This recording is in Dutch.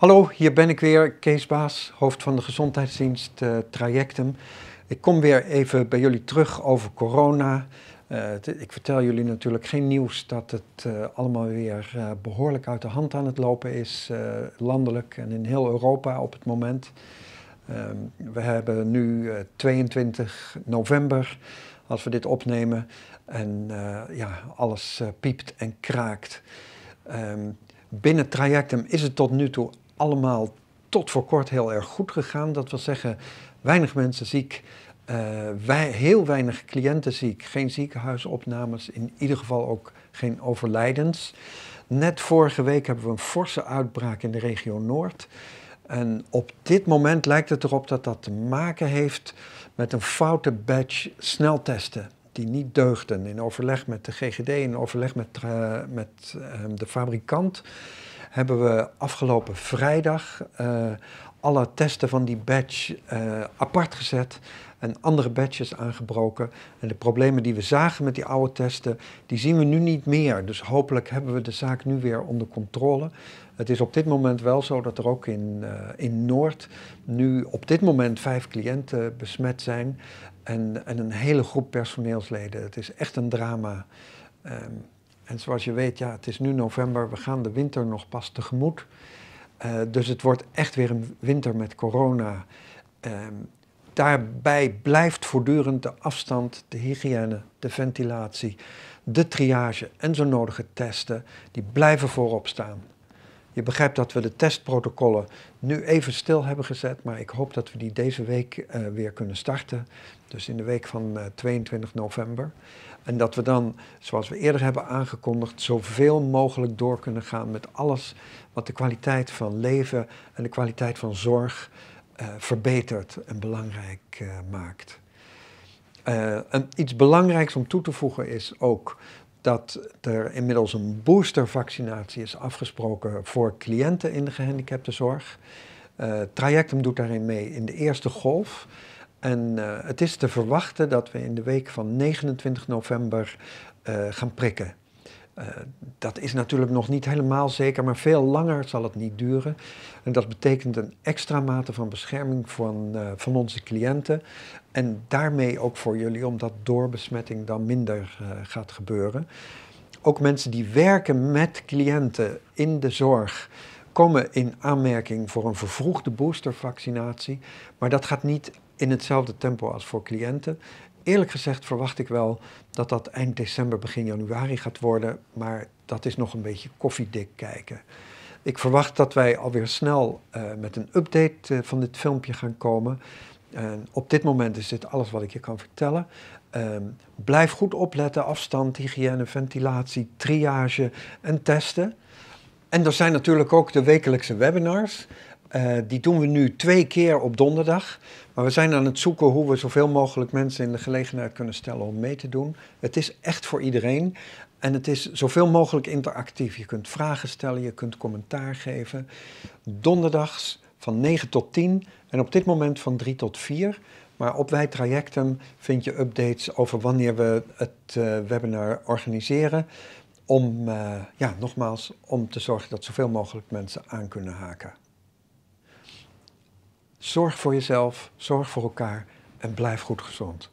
Hallo, hier ben ik weer, Kees Baas, hoofd van de gezondheidsdienst eh, Trajectum. Ik kom weer even bij jullie terug over corona. Eh, ik vertel jullie natuurlijk geen nieuws dat het eh, allemaal weer behoorlijk uit de hand aan het lopen is, landelijk en in heel Europa op het moment. Ehm, we hebben nu 22 november als we dit opnemen en ja, alles piept en kraakt. Ehm, binnen Trajectum is het tot nu toe allemaal tot voor kort heel erg goed gegaan. Dat wil zeggen, weinig mensen ziek, eh, heel weinig cliënten ziek, geen ziekenhuisopnames, in ieder geval ook geen overlijdens. Net vorige week hebben we een forse uitbraak in de regio Noord. En op dit moment lijkt het erop dat dat te maken heeft met een foute batch sneltesten die niet deugden. In overleg met de GGD, in overleg met, eh, met ehm, de fabrikant, hebben we afgelopen vrijdag eh, alle testen van die badge eh, apart gezet en andere badges aangebroken. En de problemen die we zagen met die oude testen, die zien we nu niet meer. Dus hopelijk hebben we de zaak nu weer onder controle. Het is op dit moment wel zo dat er ook in, eh, in Noord nu op dit moment vijf cliënten besmet zijn en, en een hele groep personeelsleden. Het is echt een drama. Ehm, en zoals je weet, ja, het is nu november, we gaan de winter nog pas tegemoet. Eh, dus het wordt echt weer een winter met corona. Ehm, daarbij blijft voortdurend de afstand, de hygiëne, de ventilatie, de triage en zo nodige testen, die blijven voorop staan. Je begrijpt dat we de testprotocollen nu even stil hebben gezet, maar ik hoop dat we die deze week eh, weer kunnen starten. Dus in de week van 22 eh, november. En dat we dan, zoals we eerder hebben aangekondigd, zoveel mogelijk door kunnen gaan met alles wat de kwaliteit van leven en de kwaliteit van zorg eh, verbetert en belangrijk maakt. Uh, en iets belangrijks om toe te voegen is ook dat er inmiddels een boostervaccinatie is afgesproken voor cliënten in de gehandicaptenzorg. Uh, eh, Trajectum doet daarin mee in de eerste golf. En eh, het is te verwachten dat we in de week van 29 november eh, gaan prikken. Eh, dat is natuurlijk nog niet helemaal zeker, maar veel langer zal het niet duren. En dat betekent een extra mate van bescherming van, eh, van onze cliënten. En daarmee ook voor jullie, omdat doorbesmetting dan minder eh, gaat gebeuren. Ook mensen die werken met cliënten in de zorg komen in aanmerking voor een vervroegde boostervaccinatie. Maar dat gaat niet in hetzelfde tempo als voor cliënten eerlijk gezegd verwacht ik wel dat dat eind december, begin januari gaat worden. Maar dat is nog een beetje koffiedik kijken. Ik verwacht dat wij alweer snel eh, met een update eh, van dit filmpje gaan komen. En op dit moment is dit alles wat ik je kan vertellen. Ehm, blijf goed opletten, afstand, hygiëne, ventilatie, triage en testen. En er zijn natuurlijk ook de wekelijkse webinars. Eh, die doen we nu twee keer op donderdag. Maar we zijn aan het zoeken hoe we zoveel mogelijk mensen in de gelegenheid kunnen stellen om mee te doen. Het is echt voor iedereen. En het is zoveel mogelijk interactief. Je kunt vragen stellen, je kunt commentaar geven. Donderdags van 9 tot 10 en op dit moment van 3 tot 4. Maar op Wijtrajectum vind je updates over wanneer we het eh, webinar organiseren. Om, eh, ja, nogmaals, om te zorgen dat zoveel mogelijk mensen aan kunnen haken. Zorg voor jezelf, zorg voor elkaar en blijf goed gezond.